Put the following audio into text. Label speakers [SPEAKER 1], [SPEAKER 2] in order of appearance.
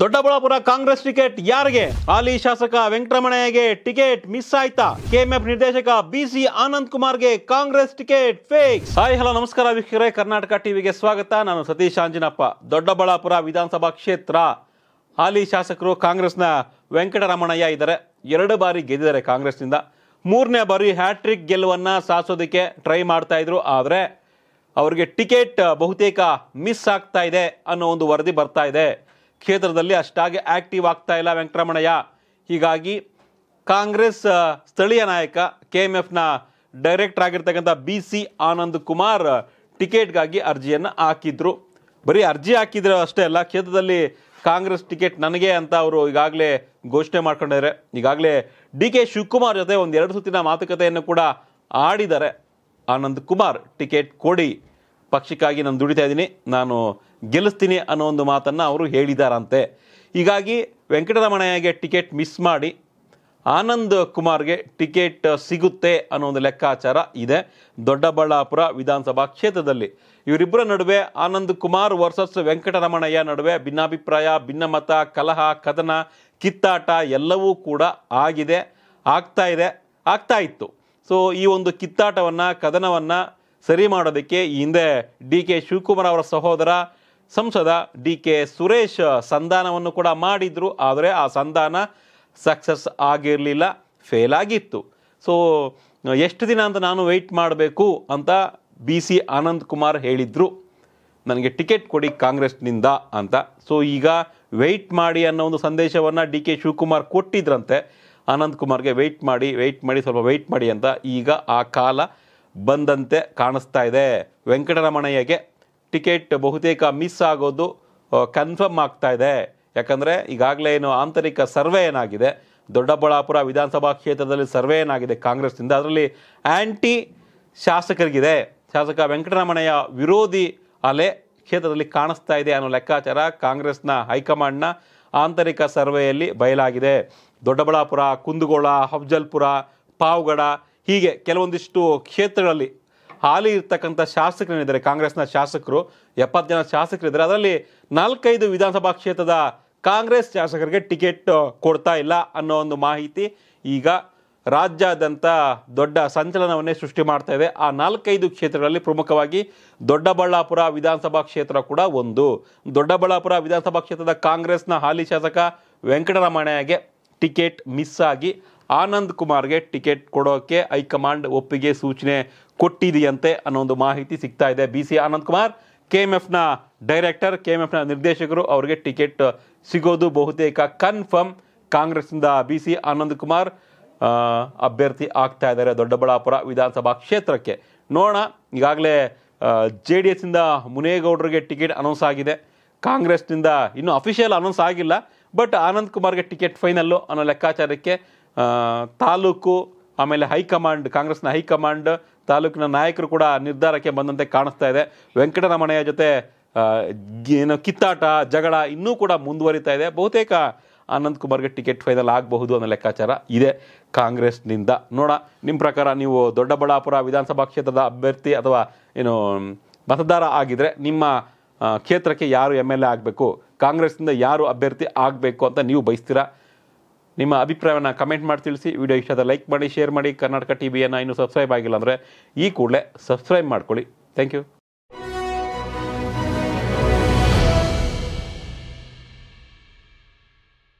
[SPEAKER 1] Doddaballapura Congress ticket ಯಾರಿಗೆ ಹಾಲಿ ಶಾಸಕ ವೆಂಕಟರಮಣಯ್ಯಗೆ ಟಿಕೆಟ್ ಮಿಸ್ ಆಯ್ತಾ ಕೆಎಂಎಫ್ ನಿರ್ದೇಶಕ ಬಿಸಿ ಆನಂದ್ ಕುಮಾರ್ಗೆ ಕಾಂಗ್ರೆಸ್ ಟಿಕೆಟ್ ಫೇಕ್ ಸಾಯಿ ಹಲೋ ನಮಸ್ಕಾರ ವೀಕ್ಷಕರೇ ಕರ್ನಾಟಕ ಟಿವಿಗೆ ಸ್ವಾಗತ ನಾನು ಸತೀಶ್ ಅಂಜಿನಪ್ಪ ದೊಡ್ಡಬಳ್ಳಾಪುರ ವಿಧಾನಸಭಾ ಕ್ಷೇತ್ರ ಹಾಲಿ ಶಾಸಕರು ಕಾಂಗ್ರೆಸ್ನ ವೆಂಕಟರಮಣಯ್ಯ ಇದ್ದಾರೆ ಎರಡು ಬಾರಿ ಗೆದ್ದಿದ್ದಾರೆ ಕಾಂಗ್ರೆಸ್ನಿಂದ ಮೂರನೇ ಬಾರಿ ಹ್ಯಾಟ್ರಿಕ್ ಗೆಲುವನ್ನ ಸಾಧಿಸೋದಕ್ಕೆ ಟ್ರೈ ಮಾಡ್ತಾ ಇದ್ರು ಆದರೆ ಅವರಿಗೆ ಟಿಕೆಟ್ ಬಹುತೇಕ ಮಿಸ್ ಆಗ್ತಾ ಇದೆ ಅನ್ನೋ ಒಂದು ವರದಿ ಬರ್ತಾ ಇದೆ ಕ್ಷೇತ್ರದಲ್ಲಿ ಅಷ್ಟಾಗಿ ಆಕ್ಟಿವ್ ಆಗ್ತಾ ಇಲ್ಲ ವೆಂಕಟರಮಣಯ್ಯ ಹೀಗಾಗಿ ಕಾಂಗ್ರೆಸ್ ಸ್ಥಳೀಯ ನಾಯಕ ಕೆ ಎಮ್ ಎಫ್ನ ಡೈರೆಕ್ಟರ್ ಆಗಿರ್ತಕ್ಕಂಥ ಬಿ ಸಿ ಆನಂದ್ ಕುಮಾರ್ ಟಿಕೆಟ್ಗಾಗಿ ಅರ್ಜಿಯನ್ನು ಹಾಕಿದ್ರು ಬರೀ ಅರ್ಜಿ ಹಾಕಿದ್ರು ಅಷ್ಟೇ ಅಲ್ಲ ಕ್ಷೇತ್ರದಲ್ಲಿ ಕಾಂಗ್ರೆಸ್ ಟಿಕೆಟ್ ನನಗೆ ಅಂತ ಅವರು ಈಗಾಗಲೇ ಘೋಷಣೆ ಮಾಡ್ಕೊಂಡಿದ್ದಾರೆ ಈಗಾಗಲೇ ಡಿ ಕೆ ಶಿವಕುಮಾರ್ ಜೊತೆ ಒಂದು ಎರಡು ಸುತ್ತಿನ ಮಾತುಕತೆಯನ್ನು ಕೂಡ ಆಡಿದ್ದಾರೆ ಆನಂದ್ ಕುಮಾರ್ ಟಿಕೆಟ್ ಕೊಡಿ ಪಕ್ಷಕ್ಕಾಗಿ ನಾನು ದುಡಿತಾ ಇದ್ದೀನಿ ನಾನು ಗೆಲ್ಲಿಸ್ತೀನಿ ಅನ್ನೋ ಒಂದು ಮಾತನ್ನು ಅವರು ಹೇಳಿದಾರಂತೆ ಹೀಗಾಗಿ ವೆಂಕಟರಮಣಯ್ಯಗೆ ಟಿಕೆಟ್ ಮಿಸ್ ಮಾಡಿ ಆನಂದ್ ಕುಮಾರ್ಗೆ ಟಿಕೆಟ್ ಸಿಗುತ್ತೆ ಅನ್ನೋ ಒಂದು ಲೆಕ್ಕಾಚಾರ ಇದೆ ದೊಡ್ಡಬಳ್ಳಾಪುರ ವಿಧಾನಸಭಾ ಕ್ಷೇತ್ರದಲ್ಲಿ ಇವರಿಬ್ಬರ ನಡುವೆ ಆನಂದ್ ಕುಮಾರ್ ವರ್ಸಸ್ ವೆಂಕಟರಮಣಯ್ಯ ನಡುವೆ ಭಿನ್ನಾಭಿಪ್ರಾಯ ಭಿನ್ನಮತ ಕಲಹ ಕದನ ಕಿತ್ತಾಟ ಎಲ್ಲವೂ ಕೂಡ ಆಗಿದೆ ಆಗ್ತಾ ಇದೆ ಆಗ್ತಾ ಇತ್ತು ಸೊ ಈ ಒಂದು ಕಿತ್ತಾಟವನ್ನು ಕದನವನ್ನು ಸರಿ ಮಾಡೋದಕ್ಕೆ ಹಿಂದೆ ಡಿ ಕೆ ಶಿವಕುಮಾರ್ ಅವರ ಸಹೋದರ ಸಂಸದ ಡಿ ಕೆ ಸುರೇಶ್ ಸಂಧಾನವನ್ನು ಕೂಡ ಮಾಡಿದರು ಆದರೆ ಆ ಸಂಧಾನ ಸಕ್ಸಸ್ ಆಗಿರಲಿಲ್ಲ ಫೇಲ್ ಆಗಿತ್ತು ಸೊ ಎಷ್ಟು ದಿನ ಅಂತ ನಾನು ವೆಯ್ಟ್ ಮಾಡಬೇಕು ಅಂತ ಬಿ ಸಿ ಆನಂದ್ ಕುಮಾರ್ ಹೇಳಿದರು ನನಗೆ ಟಿಕೆಟ್ ಕೊಡಿ ಕಾಂಗ್ರೆಸ್ನಿಂದ ಅಂತ ಸೊ ಈಗ ವೆಯ್ಟ್ ಮಾಡಿ ಅನ್ನೋ ಒಂದು ಸಂದೇಶವನ್ನು ಡಿ ಕೆ ಶಿವಕುಮಾರ್ ಕೊಟ್ಟಿದ್ರಂತೆ ಆನಂದ್ ಕುಮಾರ್ಗೆ ವೆಯ್ಟ್ ಮಾಡಿ ವೆಯ್ಟ್ ಮಾಡಿ ಸ್ವಲ್ಪ ವೆಯ್ಟ್ ಮಾಡಿ ಅಂತ ಈಗ ಆ ಕಾಲ ಬಂದಂತೆ ಕಾಣಿಸ್ತಾ ಇದೆ ವೆಂಕಟರಮಣಯ್ಯಗೆ ಟಿಕೆಟ್ ಬಹುತೇಕ ಮಿಸ್ ಆಗೋದು ಕನ್ಫರ್ಮ್ ಆಗ್ತಾ ಇದೆ ಯಾಕಂದರೆ ಈಗಾಗಲೇ ಏನು ಆಂತರಿಕ ಸರ್ವೆ ಏನಾಗಿದೆ ದೊಡ್ಡಬಳ್ಳಾಪುರ ವಿಧಾನಸಭಾ ಕ್ಷೇತ್ರದಲ್ಲಿ ಸರ್ವೆ ಏನಾಗಿದೆ ಕಾಂಗ್ರೆಸ್ನಿಂದ ಅದರಲ್ಲಿ ಆ್ಯಂಟಿ ಶಾಸಕರಿಗಿದೆ ಶಾಸಕ ವೆಂಕಟರಮಣಯ್ಯ ವಿರೋಧಿ ಅಲೆ ಕ್ಷೇತ್ರದಲ್ಲಿ ಕಾಣಿಸ್ತಾ ಇದೆ ಅನ್ನೋ ಲೆಕ್ಕಾಚಾರ ಕಾಂಗ್ರೆಸ್ನ ಹೈಕಮಾಂಡ್ನ ಆಂತರಿಕ ಸರ್ವೆಯಲ್ಲಿ ಬಯಲಾಗಿದೆ ದೊಡ್ಡಬಳ್ಳಾಪುರ ಕುಂದಗೋಳ ಹಫ್ಜಲ್ಪುರ ಪಾವಗಡ ಹೀಗೆ ಕೆಲವೊಂದಿಷ್ಟು ಕ್ಷೇತ್ರಗಳಲ್ಲಿ ಹಾಲಿ ಇರ್ತಕ್ಕಂಥ ಶಾಸಕರೇನಿದ್ದಾರೆ ಕಾಂಗ್ರೆಸ್ನ ಶಾಸಕರು ಎಪ್ಪತ್ತು ಜನ ಶಾಸಕರಿದ್ದಾರೆ ಅದರಲ್ಲಿ ನಾಲ್ಕೈದು ವಿಧಾನಸಭಾ ಕ್ಷೇತ್ರದ ಕಾಂಗ್ರೆಸ್ ಶಾಸಕರಿಗೆ ಟಿಕೆಟ್ ಕೊಡ್ತಾ ಇಲ್ಲ ಅನ್ನೋ ಒಂದು ಮಾಹಿತಿ ಈಗ ರಾಜ್ಯಾದ್ಯಂತ ದೊಡ್ಡ ಸಂಚಲನವನ್ನೇ ಸೃಷ್ಟಿ ಮಾಡ್ತಾ ಇದೆ ಆ ನಾಲ್ಕೈದು ಕ್ಷೇತ್ರಗಳಲ್ಲಿ ಪ್ರಮುಖವಾಗಿ ದೊಡ್ಡಬಳ್ಳಾಪುರ ವಿಧಾನಸಭಾ ಕ್ಷೇತ್ರ ಕೂಡ ಒಂದು ದೊಡ್ಡಬಳ್ಳಾಪುರ ವಿಧಾನಸಭಾ ಕ್ಷೇತ್ರದ ಕಾಂಗ್ರೆಸ್ನ ಹಾಲಿ ಶಾಸಕ ವೆಂಕಟರಮಣಯ್ಯಗೆ ಟಿಕೆಟ್ ಮಿಸ್ ಆಗಿ ಆನಂದ್ ಕುಮಾರ್ಗೆ ಟಿಕೆಟ್ ಕೊಡೋಕ್ಕೆ ಹೈಕಮಾಂಡ್ ಒಪ್ಪಿಗೆ ಸೂಚನೆ ಕೊಟ್ಟಿದೆಯಂತೆ ಅನ್ನೋ ಒಂದು ಮಾಹಿತಿ ಸಿಗ್ತಾ ಇದೆ B C Anand Kumar K M ಎಫ್ನ ಡೈರೆಕ್ಟರ್ ಕೆ ಎಮ್ ಎಫ್ನ ನಿರ್ದೇಶಕರು ಅವರಿಗೆ ಟಿಕೆಟ್ ಸಿಗೋದು ಬಹುತೇಕ ಕನ್ಫರ್ಮ್ ಕಾಂಗ್ರೆಸ್ನಿಂದ ಬಿ ಸಿ ಆನಂದ್ ಕುಮಾರ್ ಅಭ್ಯರ್ಥಿ ಆಗ್ತಾ ಇದ್ದಾರೆ ದೊಡ್ಡಬಳ್ಳಾಪುರ ವಿಧಾನಸಭಾ ಕ್ಷೇತ್ರಕ್ಕೆ ನೋಡೋಣ ಈಗಾಗಲೇ ಜೆ ಡಿ ಎಸ್ನಿಂದ ಮುನೇಗೌಡರಿಗೆ ಟಿಕೆಟ್ ಅನೌನ್ಸ್ ಆಗಿದೆ ಕಾಂಗ್ರೆಸ್ನಿಂದ ಇನ್ನೂ ಅಫಿಷಿಯಲ್ ಅನೌನ್ಸ್ ಆಗಿಲ್ಲ ಬಟ್ ಆನಂದ್ ಕುಮಾರ್ಗೆ ಟಿಕೆಟ್ ಫೈನಲ್ಲು ಅನ್ನೋ ಲೆಕ್ಕಾಚಾರಕ್ಕೆ ತಾಲೂಕು ಆಮೇಲೆ ಹೈಕಮಾಂಡ್ ಕಾಂಗ್ರೆಸ್ನ ಹೈಕಮಾಂಡ್ ತಾಲೂಕಿನ ನಾಯಕರು ಕೂಡ ನಿರ್ಧಾರಕ್ಕೆ ಬಂದಂತೆ ಕಾಣಿಸ್ತಾ ಇದೆ ವೆಂಕಟರಮಣೆಯ ಜೊತೆ ಏನು ಕಿತ್ತಾಟ ಜಗಳ ಇನ್ನೂ ಕೂಡ ಮುಂದುವರಿತಾ ಇದೆ ಬಹುತೇಕ ಅನಂತ್ ಕುಮಾರ್ಗೆ ಟಿಕೆಟ್ ಫೈನಲ್ ಆಗಬಹುದು ಅನ್ನೋ ಲೆಕ್ಕಾಚಾರ ಇದೆ ಕಾಂಗ್ರೆಸ್ನಿಂದ ನೋಡ ನಿಮ್ಮ ಪ್ರಕಾರ ನೀವು ದೊಡ್ಡಬಳ್ಳಾಪುರ ವಿಧಾನಸಭಾ ಕ್ಷೇತ್ರದ ಅಭ್ಯರ್ಥಿ ಅಥವಾ ಏನು ಮತದಾರ ಆಗಿದ್ರೆ ನಿಮ್ಮ ಕ್ಷೇತ್ರಕ್ಕೆ ಯಾರು ಎಮ್ ಎಲ್ ಎ ಆಗಬೇಕು ಕಾಂಗ್ರೆಸ್ನಿಂದ ಯಾರು ಅಭ್ಯರ್ಥಿ ಆಗಬೇಕು ಅಂತ ನೀವು ಬಯಸ್ತೀರಾ ನಿಮ್ಮ ಅಭಿಪ್ರಾಯವನ್ನು ಕಮೆಂಟ್ ಮಾಡಿ ತಿಳಿಸಿ ವಿಡಿಯೋ ಆದರೆ ಲೈಕ್ ಮಾಡಿ ಶೇರ್ ಮಾಡಿ ಕರ್ನಾಟಕ ವಿಯನ್ನು ಇನ್ನೂ ಸಬ್ಸ್ಕ್ರೈಬ್ ಆಗಿಲ್ಲ ಅಂದರೆ ಈ ಕೂಡಲೇ ಸಬ್ಸ್ಕ್ರೈಬ್ ಮಾಡ್ಕೊಳ್ಳಿ ಥ್ಯಾಂಕ್ ಯು